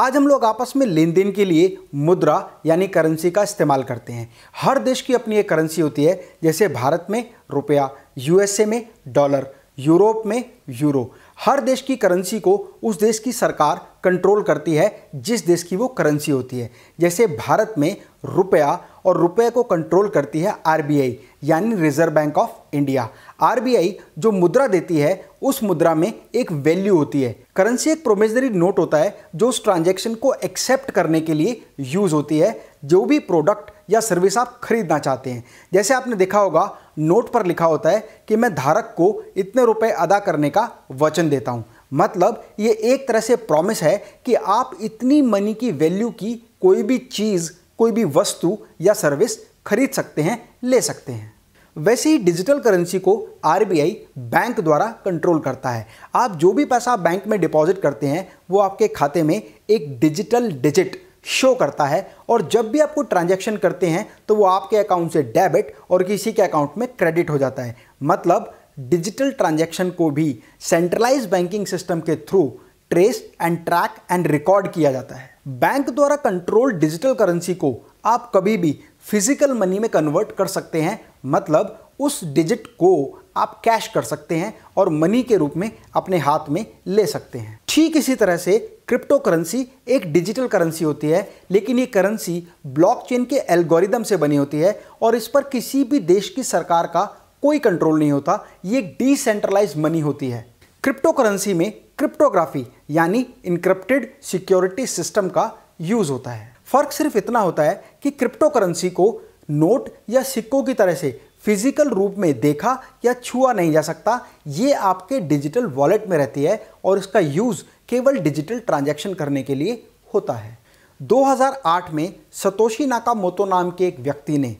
आज हम लोग आपस में लेन देन के लिए मुद्रा यानी करेंसी का इस्तेमाल करते हैं हर देश की अपनी एक करेंसी होती है जैसे भारत में रुपया यूएसए में डॉलर यूरोप में यूरो हर देश की करेंसी को उस देश की सरकार कंट्रोल करती है जिस देश की वो करेंसी होती है जैसे भारत में रुपया और रुपये को कंट्रोल करती है आरबीआई यानी reserve bank of India RBI जो मुद्रा देती है उस मुद्रा में एक वैल्यू होती है करेंसी एक प्रोमेजरी नोट होता है जो उस ट्रांजेक्शन को एक्सेप्ट करने के लिए यूज़ होती है जो भी प्रोडक्ट या सर्विस आप खरीदना चाहते हैं जैसे आपने देखा होगा नोट पर लिखा होता है कि मैं धारक को इतने रुपये अदा करने का वचन देता हूँ मतलब ये एक तरह से प्रॉमिस है कि आप इतनी मनी की वैल्यू की कोई भी चीज़ कोई भी वस्तु या सर्विस खरीद सकते हैं ले सकते हैं वैसे ही डिजिटल करेंसी को आरबीआई बैंक द्वारा कंट्रोल करता है आप जो भी पैसा बैंक में डिपॉजिट करते हैं वो आपके खाते में एक डिजिटल डिजिट शो करता है और जब भी आपको ट्रांजैक्शन करते हैं तो वो आपके अकाउंट से डेबिट और किसी के अकाउंट में क्रेडिट हो जाता है मतलब डिजिटल ट्रांजैक्शन को भी सेंट्रलाइज बैंकिंग सिस्टम के through trace and track and record किया जाता है बैंक द्वारा कंट्रोल डिजिटल करेंसी को आप कभी भी फिजिकल मनी में कन्वर्ट कर सकते हैं मतलब उस डिजिट को आप कैश कर सकते हैं और मनी के रूप में अपने हाथ में ले सकते हैं ठीक इसी तरह से क्रिप्टो करेंसी एक डिजिटल करेंसी होती है लेकिन ये करेंसी ब्लॉकचेन के एल्गोरिदम से बनी होती है और इस पर किसी भी देश की सरकार का कोई कंट्रोल नहीं होता ये डिसेंट्रलाइज मनी होती है क्रिप्टो करेंसी में क्रिप्टोग्राफी यानी इनक्रिप्टेड सिक्योरिटी सिस्टम का यूज़ होता है फ़र्क सिर्फ इतना होता है कि क्रिप्टो करेंसी को नोट या सिक्कों की तरह से फिजिकल रूप में देखा या छुआ नहीं जा सकता ये आपके डिजिटल वॉलेट में रहती है और इसका यूज़ केवल डिजिटल ट्रांजैक्शन करने के लिए होता है 2008 में सतोशी मोतो नाम के एक व्यक्ति ने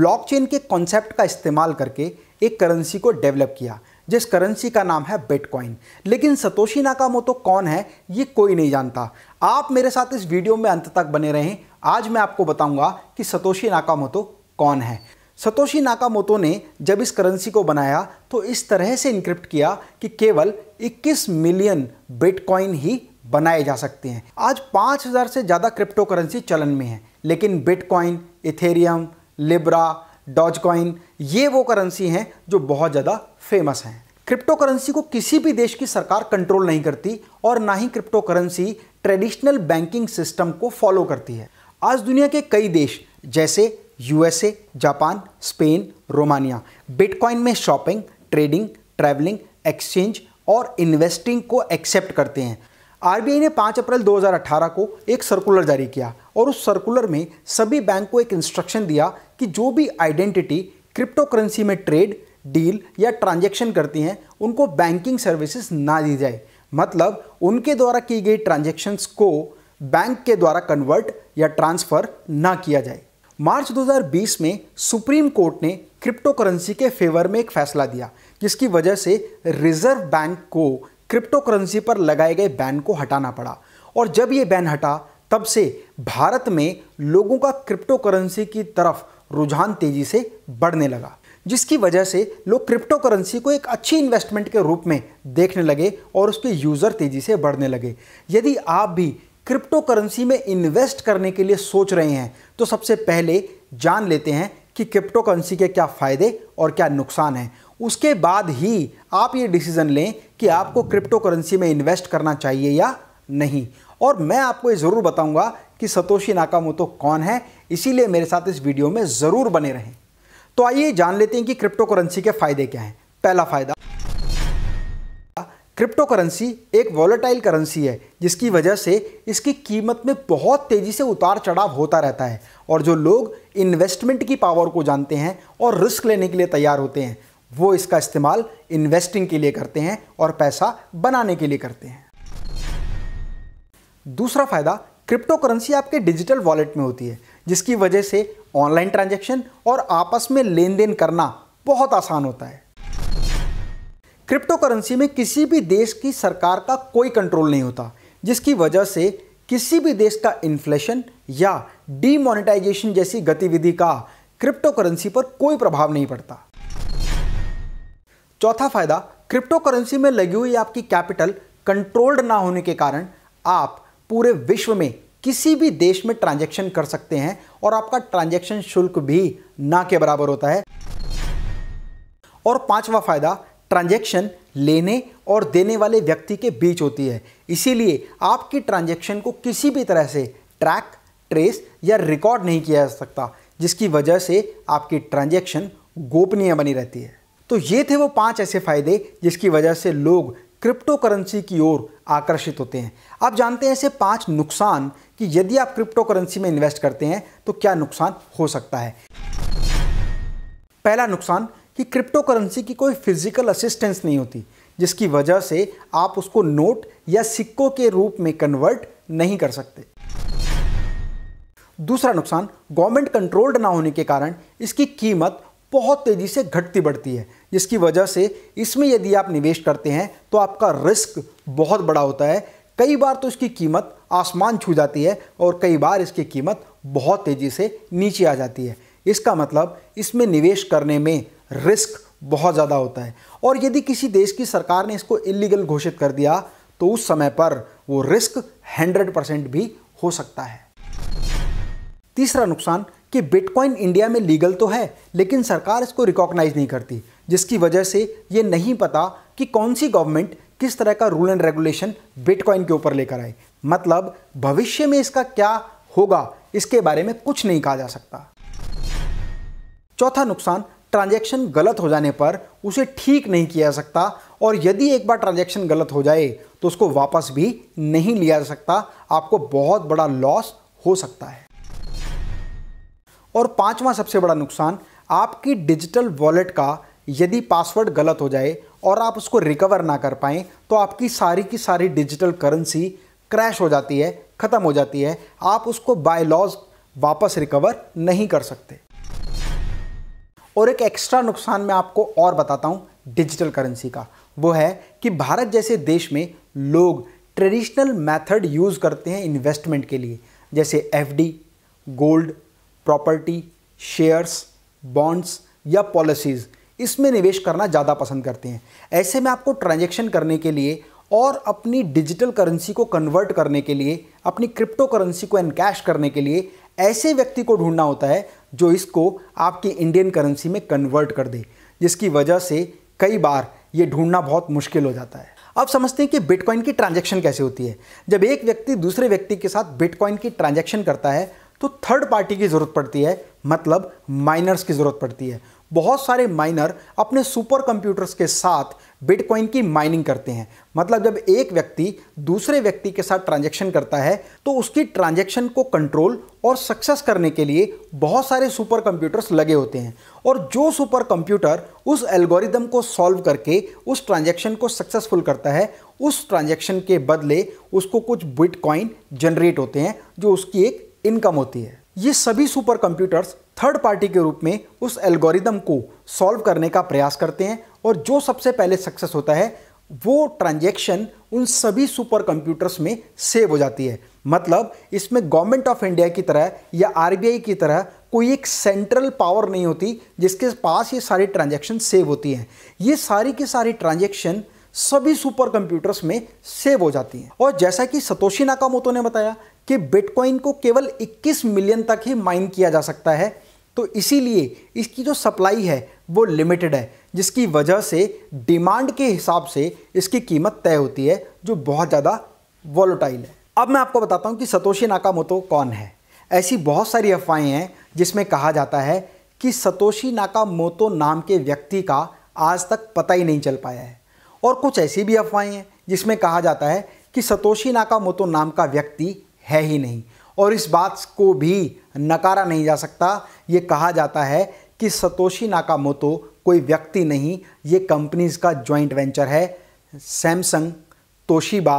ब्लॉकचेन के कॉन्सेप्ट का इस्तेमाल करके एक करेंसी को डेवलप किया जिस करेंसी का नाम है बिटकॉइन लेकिन सतोशी नाकामोतो कौन है ये कोई नहीं जानता आप मेरे साथ इस वीडियो में अंत तक बने रहें आज मैं आपको बताऊंगा कि सतोशी नाकामोतो कौन है सतोशी नाकामोतो ने जब इस करेंसी को बनाया तो इस तरह से इनक्रिप्ट किया कि केवल 21 मिलियन बिटकॉइन ही बनाए जा सकते हैं आज 5000 से ज़्यादा क्रिप्टो करेंसी चलन में है लेकिन bitcoin ethereum Libra Dogecoin ये वो करेंसी हैं जो बहुत ज़्यादा फेमस हैं क्रिप्टो करेंसी को किसी भी देश की सरकार कंट्रोल नहीं करती और ना ही crypto currency traditional banking system को फॉलो करती है आज दुनिया के कई देश जैसे USA Japan Spain Romania bitcoin में शॉपिंग ट्रेडिंग ट्रैवलिंग एक्सचेंज और इन्वेस्टिंग को एक्सेप्ट करते हैं आर ने 5 अप्रैल 2018 को एक सर्कुलर जारी किया और उस सर्कुलर में सभी बैंक को एक इंस्ट्रक्शन दिया कि जो भी आइडेंटिटी क्रिप्टो करेंसी में ट्रेड डील या ट्रांजैक्शन करती हैं उनको बैंकिंग सर्विसेज ना दी जाए मतलब उनके द्वारा की गई ट्रांजेक्शन्स को बैंक के द्वारा कन्वर्ट या ट्रांसफ़र ना किया जाए मार्च 2020 में सुप्रीम कोर्ट ने क्रिप्टो करेंसी के फेवर में एक फैसला दिया जिसकी वजह से रिजर्व बैंक को क्रिप्टो करेंसी पर लगाए गए बैन को हटाना पड़ा और जब ये बैन हटा तब से भारत में लोगों का क्रिप्टो करेंसी की तरफ रुझान तेजी से बढ़ने लगा जिसकी वजह से लोग क्रिप्टो करेंसी को एक अच्छी इन्वेस्टमेंट के रूप में देखने लगे और उसके यूज़र तेज़ी से बढ़ने लगे यदि आप भी क्रिप्टो करेंसी में इन्वेस्ट करने के लिए सोच रहे हैं तो सबसे पहले जान लेते हैं कि क्रिप्टो करेंसी के क्या फ़ायदे और क्या नुकसान हैं उसके बाद ही आप ये डिसीज़न लें कि आपको क्रिप्टो करेंसी में इन्वेस्ट करना चाहिए या नहीं और मैं आपको ये ज़रूर बताऊंगा कि सतोशी नाकामोतो कौन है इसीलिए मेरे साथ इस वीडियो में ज़रूर बने रहें तो आइए जान लेते हैं कि क्रिप्टो करेंसी के फ़ायदे क्या हैं पहला फ़ायदा क्रिप्टो करेंसी एक वॉलेटाइल करेंसी है जिसकी वजह से इसकी कीमत में बहुत तेज़ी से उतार चढ़ाव होता रहता है और जो लोग इन्वेस्टमेंट की पावर को जानते हैं और रिस्क लेने के लिए तैयार होते हैं वो इसका इस्तेमाल इन्वेस्टिंग के लिए करते हैं और पैसा बनाने के लिए करते हैं दूसरा फ़ायदा क्रिप्टो करेंसी आपके डिजिटल वॉलेट में होती है जिसकी वजह से ऑनलाइन ट्रांजेक्शन और आपस में लेन देन करना बहुत आसान होता है क्रिप्टो करेंसी में किसी भी देश की सरकार का कोई कंट्रोल नहीं होता जिसकी वजह से किसी भी देश का इन्फ्लेशन या डीमोनेटाइजेशन जैसी गतिविधि का क्रिप्टो करेंसी पर कोई प्रभाव नहीं पड़ता चौथा फायदा क्रिप्टो करेंसी में लगी हुई आपकी कैपिटल कंट्रोल्ड ना होने के कारण आप पूरे विश्व में किसी भी देश में ट्रांजैक्शन कर सकते हैं और आपका ट्रांजैक्शन शुल्क भी ना के बराबर होता है और पांचवा फायदा ट्रांजैक्शन लेने और देने वाले व्यक्ति के बीच होती है इसीलिए आपकी ट्रांजैक्शन को किसी भी तरह से ट्रैक ट्रेस या रिकॉर्ड नहीं किया जा सकता जिसकी वजह से आपकी ट्रांजेक्शन गोपनीय बनी रहती है तो ये थे वो पांच ऐसे फ़ायदे जिसकी वजह से लोग क्रिप्टो करेंसी की ओर आकर्षित होते हैं आप जानते हैं ऐसे पांच नुकसान कि यदि आप क्रिप्टो करेंसी में इन्वेस्ट करते हैं तो क्या नुकसान हो सकता है पहला नुकसान कि क्रिप्टो करेंसी की कोई फिजिकल असिस्टेंस नहीं होती जिसकी वजह से आप उसको नोट या सिक्कों के रूप में कन्वर्ट नहीं कर सकते दूसरा नुकसान गवर्नमेंट कंट्रोल्ड ना होने के कारण इसकी कीमत बहुत तेज़ी से घटती बढ़ती है जिसकी वजह से इसमें यदि आप निवेश करते हैं तो आपका रिस्क बहुत बड़ा होता है कई बार तो इसकी कीमत आसमान छू जाती है और कई बार इसकी कीमत बहुत तेज़ी से नीचे आ जाती है इसका मतलब इसमें निवेश करने में रिस्क बहुत ज़्यादा होता है और यदि किसी देश की सरकार ने इसको इलीगल घोषित कर दिया तो उस समय पर वो रिस्क 100 परसेंट भी हो सकता है तीसरा नुकसान कि बिटकॉइन इंडिया में लीगल तो है लेकिन सरकार इसको रिकॉग्नाइज नहीं करती जिसकी वजह से ये नहीं पता कि कौन सी गवर्नमेंट किस तरह का रूल एंड रेगुलेशन बिटकॉइन के ऊपर लेकर आए मतलब भविष्य में इसका क्या होगा इसके बारे में कुछ नहीं कहा जा सकता चौथा नुकसान ट्रांजेक्शन गलत हो जाने पर उसे ठीक नहीं किया जा सकता और यदि एक बार ट्रांजेक्शन गलत हो जाए तो उसको वापस भी नहीं लिया जा सकता आपको बहुत बड़ा लॉस हो सकता है और पाँचवा सबसे बड़ा नुकसान आपकी डिजिटल वॉलेट का यदि पासवर्ड गलत हो जाए और आप उसको रिकवर ना कर पाएँ तो आपकी सारी की सारी डिजिटल करेंसी क्रैश हो जाती है ख़त्म हो जाती है आप उसको बाय लॉज वापस रिकवर नहीं कर सकते और एक एक्स्ट्रा नुकसान मैं आपको और बताता हूँ डिजिटल करेंसी का वो है कि भारत जैसे देश में लोग ट्रेडिशनल मेथड यूज़ करते हैं इन्वेस्टमेंट के लिए जैसे FD gold property shares bonds या पॉलिसीज़ इसमें निवेश करना ज़्यादा पसंद करते हैं ऐसे में आपको ट्रांजेक्शन करने के लिए और अपनी डिजिटल करेंसी को कन्वर्ट करने के लिए अपनी क्रिप्टो करेंसी को एनकैश करने के लिए ऐसे व्यक्ति को ढूंढना होता है जो इसको आपकी इंडियन करेंसी में कन्वर्ट कर दे जिसकी वजह से कई बार ये ढूंढना बहुत मुश्किल हो जाता है अब समझते हैं कि बिटकॉइन की ट्रांजेक्शन कैसे होती है जब एक व्यक्ति दूसरे व्यक्ति के साथ बिटकॉइन की ट्रांजेक्शन करता है तो थर्ड पार्टी की ज़रूरत पड़ती है मतलब माइनर्स की ज़रूरत पड़ती है बहुत सारे माइनर अपने सुपर कंप्यूटर्स के साथ बिटकॉइन की माइनिंग करते हैं मतलब जब एक व्यक्ति दूसरे व्यक्ति के साथ ट्रांजैक्शन करता है तो उसकी ट्रांजैक्शन को कंट्रोल और सक्सेस करने के लिए बहुत सारे सुपर कंप्यूटर्स लगे होते हैं और जो सुपर कंप्यूटर उस एल्गोरिदम को सॉल्व करके उस ट्रांजेक्शन को सक्सेसफुल करता है उस ट्रांजेक्शन के बदले उसको कुछ बिटकॉइन जनरेट होते हैं जो उसकी एक इनकम होती है ये सभी सुपर कंप्यूटर्स थर्ड पार्टी के रूप में उस एल्गोरिदम को सॉल्व करने का प्रयास करते हैं और जो सबसे पहले सक्सेस होता है वो ट्रांजेक्शन उन सभी सुपर कंप्यूटर्स में सेव हो जाती है मतलब इसमें गवर्नमेंट ऑफ इंडिया की तरह या आरबीआई की तरह कोई एक सेंट्रल पावर नहीं होती जिसके पास ये सारी ट्रांजेक्शन सेव होती हैं ये सारी की सारी ट्रांजेक्शन सभी सुपर कंप्यूटर्स में सेव हो जाती हैं और जैसा कि सतोशी नाकामोतो ने बताया कि बिटकॉइन को केवल 21 मिलियन तक ही माइन किया जा सकता है तो इसीलिए इसकी जो सप्लाई है वो लिमिटेड है जिसकी वजह से डिमांड के हिसाब से इसकी कीमत तय होती है जो बहुत ज़्यादा वॉलोटाइल है अब मैं आपको बताता हूँ कि सतोशी नाकामोतो कौन है ऐसी बहुत सारी अफवाहें हैं जिसमें कहा जाता है कि सतोशी नाकामोतो नाम के व्यक्ति का आज तक पता ही नहीं चल पाया है और कुछ ऐसी भी अफवाहें हैं जिसमें कहा जाता है कि सतोशी नाकामोतो नाम का व्यक्ति है ही नहीं और इस बात को भी नकारा नहीं जा सकता ये कहा जाता है कि सतोशी नाकामोतो कोई व्यक्ति नहीं ये कंपनीज का जॉइंट वेंचर है सैमसंग तोशीबा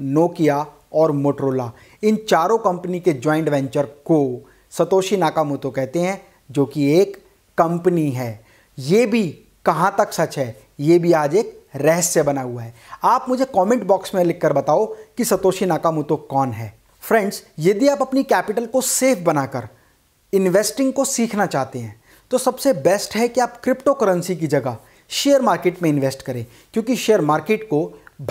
नोकिया और मोटरोला इन चारों कंपनी के जॉइंट वेंचर को सतोशी नाकामोतो कहते हैं जो कि एक कंपनी है ये भी कहाँ तक सच है ये भी आज एक रहस्य बना हुआ है आप मुझे कमेंट बॉक्स में लिखकर बताओ कि सतोशी नाकामोतो कौन है फ्रेंड्स यदि आप अपनी कैपिटल को सेफ बनाकर इन्वेस्टिंग को सीखना चाहते हैं तो सबसे बेस्ट है कि आप क्रिप्टो करेंसी की जगह शेयर मार्केट में इन्वेस्ट करें क्योंकि शेयर मार्केट को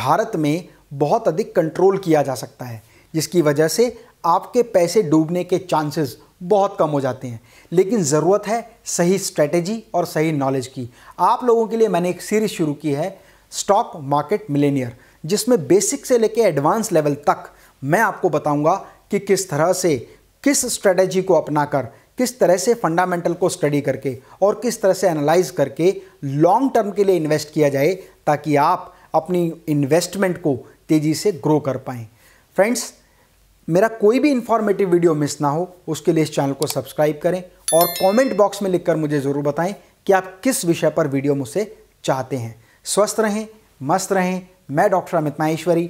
भारत में बहुत अधिक कंट्रोल किया जा सकता है जिसकी वजह से आपके पैसे डूबने के चांसेस बहुत कम हो जाते हैं लेकिन ज़रूरत है सही स्ट्रेटेजी और सही नॉलेज की आप लोगों के लिए मैंने एक सीरीज शुरू की है स्टॉक मार्केट मिलेनियर जिसमें बेसिक से लेकर एडवांस लेवल तक मैं आपको बताऊंगा कि किस तरह से किस स्ट्रेटेजी को अपनाकर किस तरह से फंडामेंटल को स्टडी करके और किस तरह से एनालाइज करके लॉन्ग टर्म के लिए इन्वेस्ट किया जाए ताकि आप अपनी इन्वेस्टमेंट को तेज़ी से ग्रो कर पाएँ फ्रेंड्स मेरा कोई भी इन्फॉर्मेटिव वीडियो मिस ना हो उसके लिए इस चैनल को सब्सक्राइब करें और कमेंट बॉक्स में लिखकर मुझे ज़रूर बताएं कि आप किस विषय पर वीडियो मुझसे चाहते हैं स्वस्थ रहें मस्त रहें मैं डॉक्टर अमित माहेश्वरी